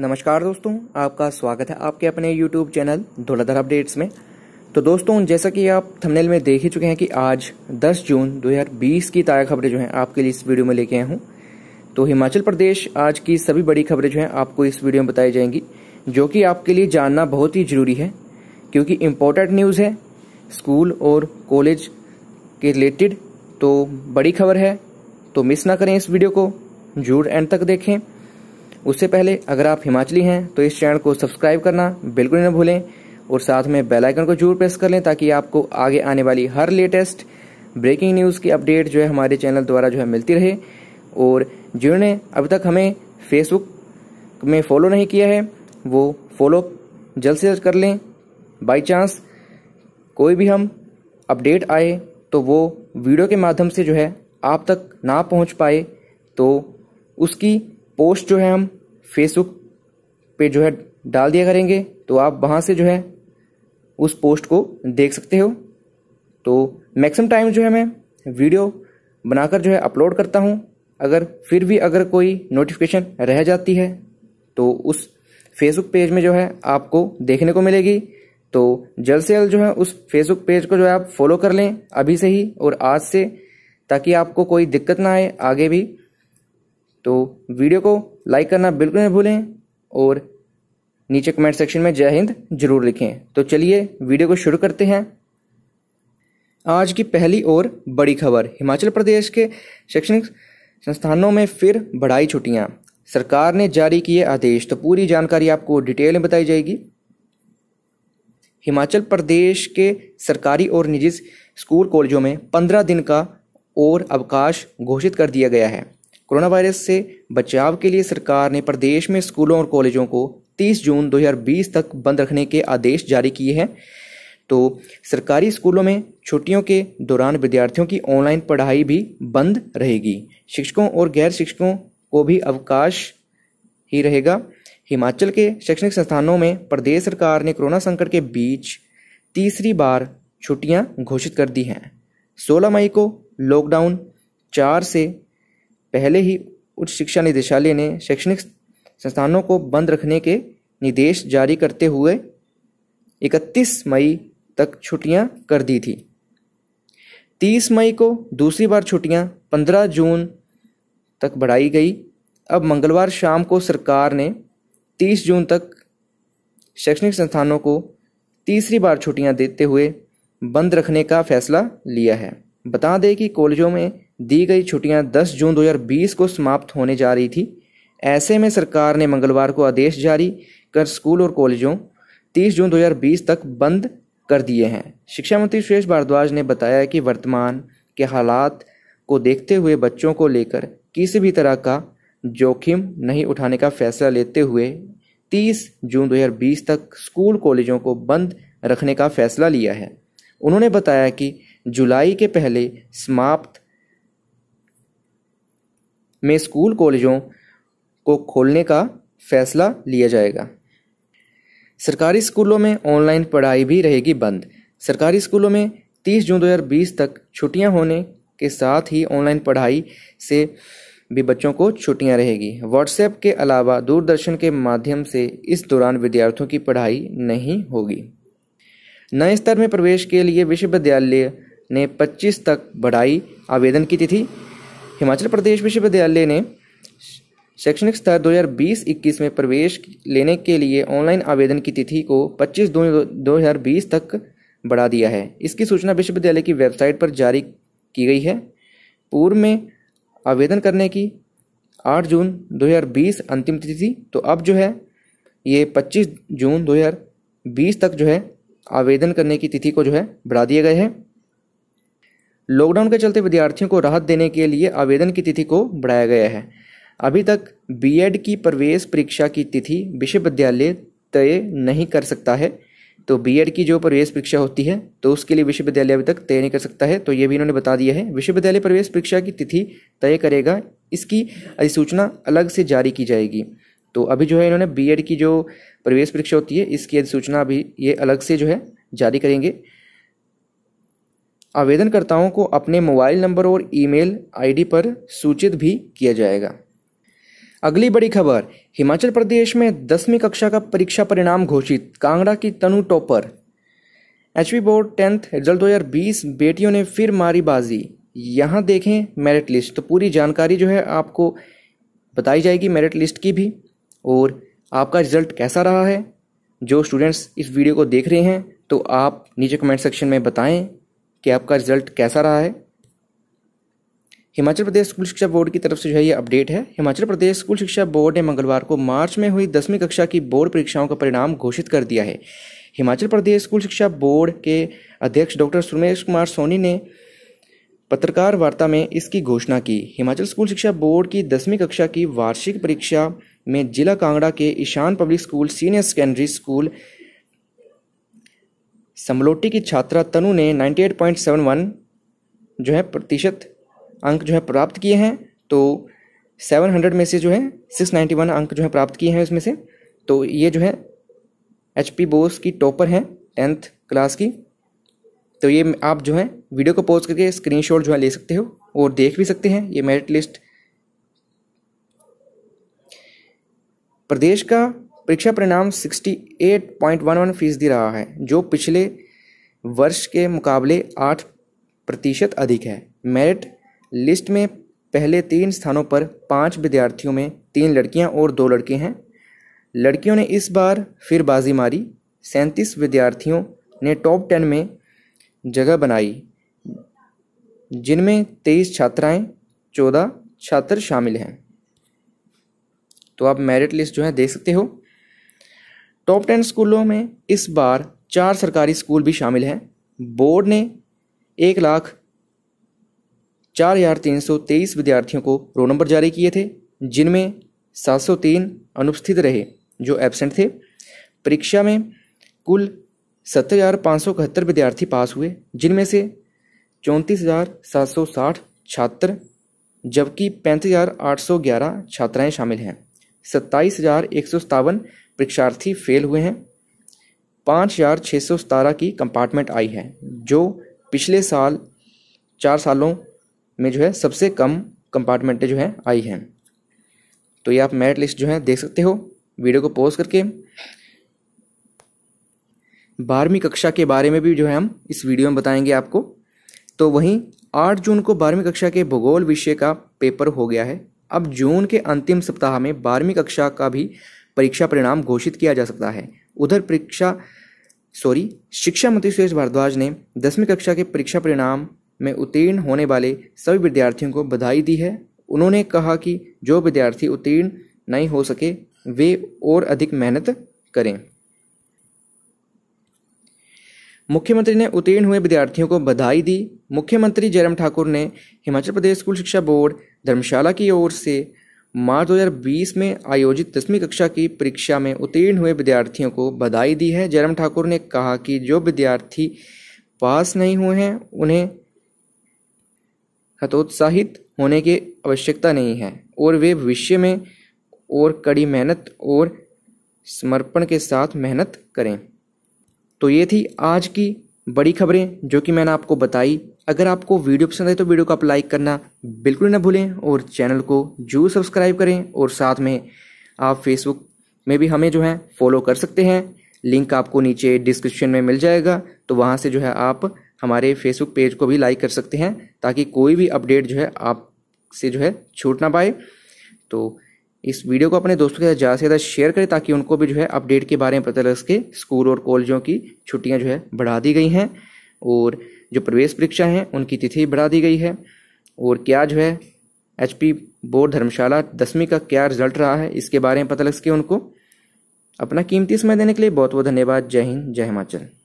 नमस्कार दोस्तों आपका स्वागत है आपके अपने YouTube चैनल धोलाधर अपडेट्स में तो दोस्तों जैसा कि आप थंबनेल में देख ही चुके हैं कि आज 10 जून 2020 की ताज़ा खबरें जो हैं आपके लिए इस वीडियो में लेके आया हूँ तो हिमाचल प्रदेश आज की सभी बड़ी खबरें जो हैं आपको इस वीडियो में बताई जाएंगी जो कि आपके लिए जानना बहुत ही ज़रूरी है क्योंकि इम्पोर्टेंट न्यूज़ है स्कूल और कॉलेज के रिलेटेड तो बड़ी खबर है तो मिस ना करें इस वीडियो को जरूर एंड तक देखें उससे पहले अगर आप हिमाचली हैं तो इस चैनल को सब्सक्राइब करना बिल्कुल न भूलें और साथ में बेल आइकन को जरूर प्रेस कर लें ताकि आपको आगे आने वाली हर लेटेस्ट ब्रेकिंग न्यूज़ की अपडेट जो है हमारे चैनल द्वारा जो है मिलती रहे और जिन्होंने अभी तक हमें फेसबुक में फॉलो नहीं किया है वो फॉलो जल्द से जल्द कर लें बाई चांस कोई भी हम अपडेट आए तो वो वीडियो के माध्यम से जो है आप तक ना पहुंच पाए तो उसकी पोस्ट जो है हम फेसबुक पे जो है डाल दिया करेंगे तो आप वहाँ से जो है उस पोस्ट को देख सकते हो तो मैक्सिमम टाइम जो है मैं वीडियो बनाकर जो है अपलोड करता हूँ अगर फिर भी अगर कोई नोटिफिकेशन रह जाती है तो उस फेसबुक पेज में जो है आपको देखने को मिलेगी तो जल्द से जल्द जो है उस फेसबुक पेज को जो है आप फॉलो कर लें अभी से ही और आज से ताकि आपको कोई दिक्कत ना आए आगे भी तो वीडियो को लाइक करना बिल्कुल नहीं भूलें और नीचे कमेंट सेक्शन में जय हिंद जरूर लिखें तो चलिए वीडियो को शुरू करते हैं आज की पहली और बड़ी खबर हिमाचल प्रदेश के शैक्षणिक संस्थानों में फिर बढ़ाई छुट्टियां सरकार ने जारी किए आदेश तो पूरी जानकारी आपको डिटेल में बताई जाएगी हिमाचल प्रदेश के सरकारी और निजी स्कूल कॉलेजों में पंद्रह दिन का और अवकाश घोषित कर दिया गया है कोरोना वायरस से बचाव के लिए सरकार ने प्रदेश में स्कूलों और कॉलेजों को 30 जून 2020 तक बंद रखने के आदेश जारी किए हैं तो सरकारी स्कूलों में छुट्टियों के दौरान विद्यार्थियों की ऑनलाइन पढ़ाई भी बंद रहेगी शिक्षकों और गैर शिक्षकों को भी अवकाश ही रहेगा हिमाचल के शैक्षणिक संस्थानों में प्रदेश सरकार ने कोरोना संकट के बीच तीसरी बार छुट्टियां घोषित कर दी हैं 16 मई को लॉकडाउन चार से पहले ही उच्च शिक्षा निदेशालय ने शैक्षणिक संस्थानों को बंद रखने के निर्देश जारी करते हुए 31 मई तक छुट्टियां कर दी थी 30 मई को दूसरी बार छुट्टियां 15 जून तक बढ़ाई गई अब मंगलवार शाम को सरकार ने 30 जून तक शैक्षणिक संस्थानों को तीसरी बार छुट्टियां देते हुए बंद रखने का फैसला लिया है बता दें कि कॉलेजों में दी गई छुट्टियां 10 जून 2020 को समाप्त होने जा रही थी ऐसे में सरकार ने मंगलवार को आदेश जारी कर स्कूल और कॉलेजों 30 जून 2020 तक बंद कर दिए हैं शिक्षा मंत्री सुरेश भारद्वाज ने बताया कि वर्तमान के हालात को देखते हुए बच्चों को लेकर किसी भी तरह का जोखिम नहीं उठाने का फैसला लेते हुए 30 जून 2020 तक स्कूल कॉलेजों को बंद रखने का फैसला लिया है उन्होंने बताया कि जुलाई के पहले समाप्त में स्कूल कॉलेजों को खोलने का फैसला लिया जाएगा सरकारी स्कूलों में ऑनलाइन पढ़ाई भी रहेगी बंद सरकारी स्कूलों में 30 जून 2020 तक छुट्टियां होने के साथ ही ऑनलाइन पढ़ाई से भी बच्चों को छुट्टियां रहेगी व्हाट्सएप के अलावा दूरदर्शन के माध्यम से इस दौरान विद्यार्थियों की पढ़ाई नहीं होगी नए स्तर में प्रवेश के लिए विश्वविद्यालय ने 25 तक बढ़ाई आवेदन की तिथि हिमाचल प्रदेश विश्वविद्यालय ने शैक्षणिक स्तर 2020-21 में प्रवेश लेने के लिए ऑनलाइन आवेदन की तिथि को 25 दो 2020 तक बढ़ा दिया है इसकी सूचना विश्वविद्यालय की वेबसाइट पर जारी की गई है पूर्व में आवेदन करने की 8 जून 2020 अंतिम तिथि थी तो अब जो है ये 25 जून 2020 तक जो है आवेदन करने की तिथि को जो है बढ़ा दिया गया है लॉकडाउन के चलते विद्यार्थियों को राहत देने के लिए आवेदन की तिथि को बढ़ाया गया है अभी तक बीएड की प्रवेश परीक्षा की तिथि विश्वविद्यालय तय नहीं कर सकता है तो बीएड की जो प्रवेश परीक्षा होती है तो उसके लिए विश्वविद्यालय अभी तक तय नहीं कर सकता है तो ये भी इन्होंने बता दिया है विश्वविद्यालय प्रवेश परीक्षा की तिथि तय करेगा इसकी अधिसूचना अलग से जारी की जाएगी तो अभी जो है इन्होंने बीएड की जो प्रवेश परीक्षा होती है इसकी अधिसूचना अभी ये अलग से जो है जारी करेंगे आवेदनकर्ताओं को अपने मोबाइल नंबर और ईमेल आईडी पर सूचित भी किया जाएगा अगली बड़ी खबर हिमाचल प्रदेश में दसवीं कक्षा का परीक्षा परिणाम घोषित कांगड़ा की Tanu topper H board tenth result दो बेटियों ने फिर मारी बाजी यहाँ देखें मेरिट लिस्ट तो पूरी जानकारी जो है आपको बताई जाएगी मेरिट लिस्ट की भी और आपका रिजल्ट कैसा रहा है जो स्टूडेंट्स इस वीडियो को देख रहे हैं तो आप नीचे कमेंट सेक्शन में बताएं कि आपका रिजल्ट कैसा रहा है हिमाचल प्रदेश स्कूल शिक्षा बोर्ड की तरफ से जो है ये अपडेट है हिमाचल प्रदेश स्कूल शिक्षा बोर्ड ने मंगलवार को मार्च में हुई दसवीं कक्षा की बोर्ड परीक्षाओं का परिणाम घोषित कर दिया है हिमाचल प्रदेश स्कूल शिक्षा बोर्ड के अध्यक्ष डॉक्टर सुमेश कुमार सोनी ने पत्रकार वार्ता में इसकी घोषणा की हिमाचल स्कूल शिक्षा बोर्ड की दसवीं कक्षा की वार्षिक परीक्षा में जिला कांगड़ा के Ishan public school senior secondary school Samloti की छात्रा तनु ने 98.71 जो है प्रतिशत अंक जो है प्राप्त किए हैं तो 700 में से जो है 691 अंक जो है प्राप्त किए हैं उसमें से तो ये जो है एच पी बोस की टॉपर हैं टेंथ क्लास की तो ये आप जो है वीडियो को पॉज करके स्क्रीनशॉट जो है ले सकते हो और देख भी सकते हैं ये मेरिट लिस्ट प्रदेश का परीक्षा परिणाम 68.11 फीसदी रहा है जो पिछले वर्ष के मुकाबले आठ प्रतिशत अधिक है मेरिट लिस्ट में पहले तीन स्थानों पर पांच विद्यार्थियों में तीन लड़कियां और दो लड़के हैं लड़कियों ने इस बार फिर बाजी मारी सैंतीस विद्यार्थियों ने टॉप टेन में जगह बनाई जिनमें तेईस छात्राएं चौदह छात्र शामिल हैं तो आप मेरिट लिस्ट जो है देख सकते हो टॉप टेन स्कूलों में इस बार चार सरकारी स्कूल भी शामिल हैं बोर्ड ने एक लाख चार हज़ार तीन सौ तेईस विद्यार्थियों को रोल नंबर जारी किए थे जिनमें सात सौ तीन अनुपस्थित रहे जो एबसेंट थे परीक्षा में कुल सत्तर हज़ार पाँच सौ इकहत्तर विद्यार्थी पास हुए जिनमें से चौंतीस हज़ार सात सौ साठ छात्र जबकि पैंतीस हज़ार आठ सौ ग्यारह छात्राएँ शामिल हैं सत्ताईस हज़ार एक सौ सतावन परीक्षार्थी फेल हुए हैं पाँच हज़ार छः सौ सतारह की कंपार्टमेंट आई है जो पिछले साल चार सालों में जो है सबसे कम कंपार्टमेंटें जो हैं आई हैं तो ये आप मेरिट लिस्ट जो है देख सकते हो वीडियो को पॉज करके बारहवीं कक्षा के बारे में भी जो है हम इस वीडियो में बताएंगे आपको तो वहीं आठ जून को बारहवीं कक्षा के भूगोल विषय का पेपर हो गया है अब जून के अंतिम सप्ताह में बारहवीं कक्षा का भी परीक्षा परिणाम घोषित किया जा सकता है उधर परीक्षा सॉरी शिक्षा मंत्री सुरेश भारद्वाज ने दसवीं कक्षा के परीक्षा परिणाम में उत्तीर्ण होने वाले सभी विद्यार्थियों को बधाई दी है उन्होंने कहा कि जो विद्यार्थी उत्तीर्ण नहीं हो सके वे और अधिक मेहनत करें मुख्यमंत्री ने उत्तीर्ण हुए विद्यार्थियों को बधाई दी मुख्यमंत्री जयराम ठाकुर ने हिमाचल प्रदेश स्कूल शिक्षा बोर्ड धर्मशाला की ओर से मार्च 2020 में आयोजित दसवीं कक्षा की परीक्षा में उत्तीर्ण हुए विद्यार्थियों को बधाई दी है जयराम ठाकुर ने कहा कि जो विद्यार्थी पास नहीं हुए हैं उन्हें हतोत्साहित होने की आवश्यकता नहीं है और वे भविष्य में और कड़ी मेहनत और समर्पण के साथ मेहनत करें तो ये थी आज की बड़ी खबरें जो कि मैंने आपको बताई अगर आपको वीडियो पसंद आए तो वीडियो को आप लाइक करना बिल्कुल ना भूलें और चैनल को जरूर सब्सक्राइब करें और साथ में आप फेसबुक में भी हमें जो है फॉलो कर सकते हैं लिंक आपको नीचे डिस्क्रिप्शन में मिल जाएगा तो वहाँ से जो है आप हमारे फेसबुक पेज को भी लाइक कर सकते हैं ताकि कोई भी अपडेट जो है आप से जो है छूट ना पाए तो इस वीडियो को अपने दोस्तों के साथ ज़्यादा से ज़्यादा शेयर करें ताकि उनको भी जो है अपडेट के बारे में पता लग सके स्कूल और कॉलेजों की छुट्टियाँ जो है बढ़ा दी गई हैं और जो प्रवेश परीक्षा हैं उनकी तिथि बढ़ा दी गई है और क्या जो है एच पी बोर्ड धर्मशाला दसवीं का क्या रिजल्ट रहा है इसके बारे में पता लग सके उनको अपना कीमती समय देने के लिए बहुत बहुत धन्यवाद जय हिंद जय हिमाचल